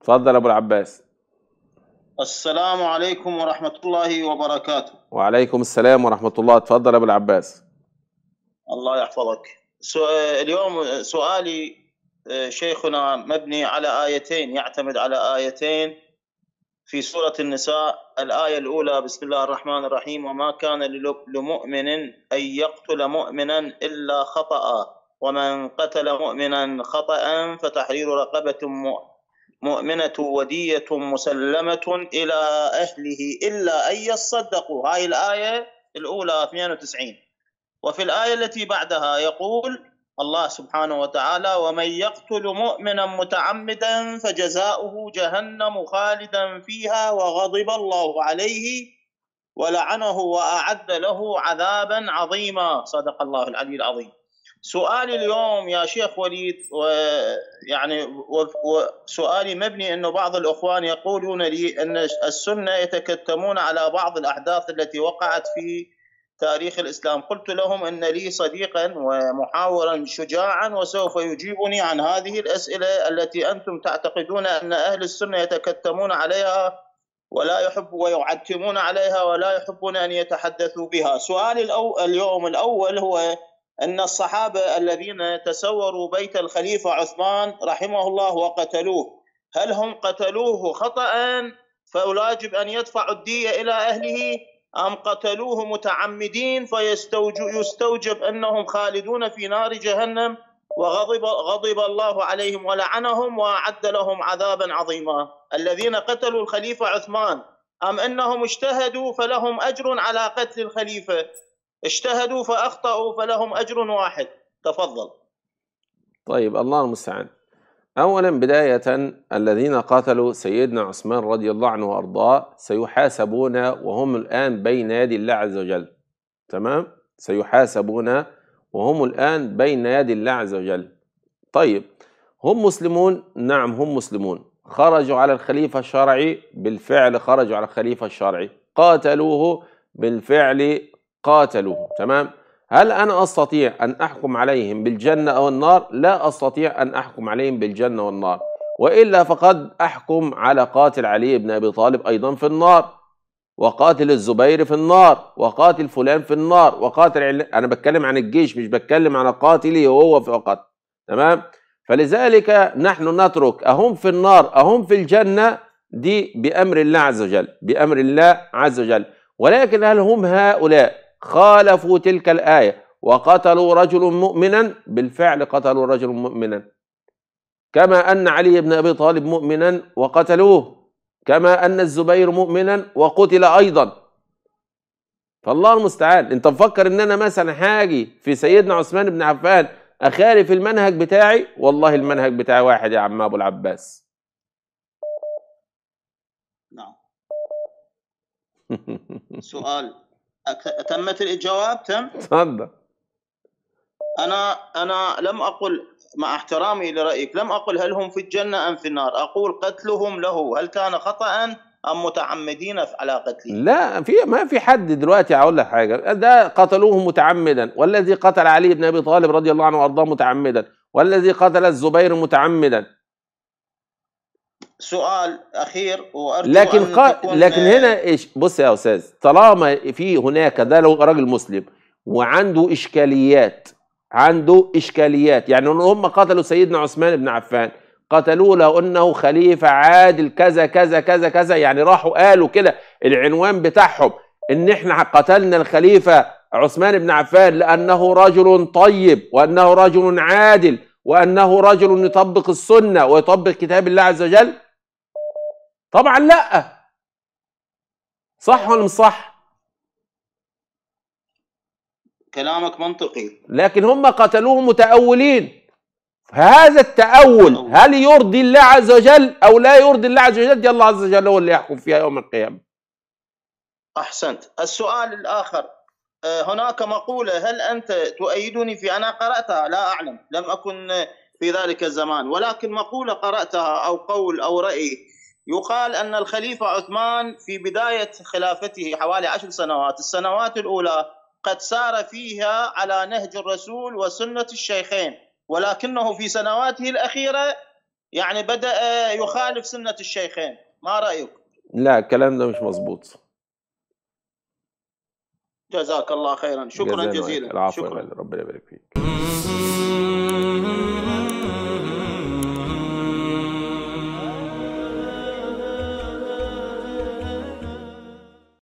تفضل ابو العباس السلام عليكم ورحمة الله وبركاته وعليكم السلام ورحمة الله تفضل أبو العباس الله يحفظك آه، اليوم سؤالي آه، شيخنا مبني على آيتين يعتمد على آيتين في سورة النساء الآية الأولى بسم الله الرحمن الرحيم وما كان لمؤمن أن يقتل مؤمنا إلا خطأ ومن قتل مؤمنا خطأ فتحرير رقبة مؤمن مؤمنة ودية مسلمة إلى أهله إلا أن يصدقوا هاي الآية الأولى 92 وفي الآية التي بعدها يقول الله سبحانه وتعالى ومن يقتل مؤمنا متعمدا فجزاؤه جهنم خالدا فيها وغضب الله عليه ولعنه واعد له عذابا عظيما صدق الله العلي العظيم سؤالي اليوم يا شيخ وليد ويعني وسؤالي مبني انه بعض الاخوان يقولون لي ان السنه يتكتمون على بعض الاحداث التي وقعت في تاريخ الاسلام، قلت لهم ان لي صديقا ومحاورا شجاعا وسوف يجيبني عن هذه الاسئله التي انتم تعتقدون ان اهل السنه يتكتمون عليها ولا يحب ويعتمون عليها ولا يحبون ان يتحدثوا بها، سؤالي الأو... اليوم الاول هو ان الصحابه الذين تسوروا بيت الخليفه عثمان رحمه الله وقتلوه هل هم قتلوه خطا فلاجب ان يدفعوا الديه الى اهله ام قتلوه متعمدين فيستوجب انهم خالدون في نار جهنم وغضب غضب الله عليهم ولعنهم واعد لهم عذابا عظيما الذين قتلوا الخليفه عثمان ام انهم اجتهدوا فلهم اجر على قتل الخليفه اجتهدوا فاخطاوا فلهم اجر واحد تفضل طيب الله المستعان اولا بدايه الذين قاتلوا سيدنا عثمان رضي الله عنه وارضاه سيحاسبون وهم الان بين يدي الله عز وجل تمام سيحاسبون وهم الان بين يدي الله عز وجل طيب هم مسلمون نعم هم مسلمون خرجوا على الخليفه الشرعي بالفعل خرجوا على الخليفه الشرعي قاتلوه بالفعل قاتلوه تمام هل أنا أستطيع أن أحكم عليهم بالجنة أو النار لا أستطيع أن أحكم عليهم بالجنة والنار وإلا فقد أحكم على قاتل علي بن أبي طالب أيضا في النار وقاتل الزبير في النار وقاتل فلان في النار وقاتل أنا بتكلم عن الجيش مش بتكلم عن قاتلي وهو فقط تمام فلذلك نحن نترك أهم في النار أهم في الجنة دي بأمر الله عز وجل بأمر الله عز وجل ولكن هل هم هؤلاء خالفوا تلك الآية وقتلوا رجل مؤمنا بالفعل قتلوا رجل مؤمنا كما أن علي بن أبي طالب مؤمنا وقتلوه كما أن الزبير مؤمنا وقتل أيضا فالله المستعان أنت مفكر أن أنا مثلا هاجي في سيدنا عثمان بن عفان أخالف المنهج بتاعي والله المنهج بتاعي واحد يا عم أبو العباس نعم سؤال تمت الاجابه تم تفضل انا انا لم اقل مع احترامي لرايك لم اقل هل هم في الجنه ام في النار اقول قتلهم له هل كان خطا ام متعمدين على قتله لا في ما في حد دلوقتي هقول لك حاجه ده قتلوه متعمدا والذي قتل علي بن ابي طالب رضي الله عنه وارضاه متعمدا والذي قتل الزبير متعمدا سؤال اخير وارجو لكن أن قا... تكون لكن آه، هنا ايش بص يا استاذ طالما في هناك ده لو راجل مسلم وعنده اشكاليات عنده اشكاليات يعني هم قتلوا سيدنا عثمان بن عفان قتلوه لانه خليفه عادل كذا كذا كذا كذا يعني راحوا قالوا كده العنوان بتاعهم ان احنا قتلنا الخليفه عثمان بن عفان لانه رجل طيب وانه رجل عادل وانه رجل يطبق السنه ويطبق كتاب الله عز وجل طبعا لا صح ولا مش صح كلامك منطقي لكن هم قتلوهم متأولين هذا التأول هل يرضي الله عز وجل أو لا يرضي الله عز وجل الله عز وجل هو اللي يحكم فيها يوم القيامة أحسنت السؤال الآخر آه، هناك مقولة هل أنت تؤيدني في أنا قرأتها لا أعلم لم أكن في ذلك الزمان ولكن مقولة قرأتها أو قول أو رأي يقال أن الخليفة عثمان في بداية خلافته حوالي عشر سنوات السنوات الأولى قد سار فيها على نهج الرسول وسنة الشيخين ولكنه في سنواته الأخيرة يعني بدأ يخالف سنة الشيخين ما رأيك؟ لا الكلام ده مش مظبوط جزاك الله خيرا شكرا جزيلا العفو شكرا ربنا يبارك فيك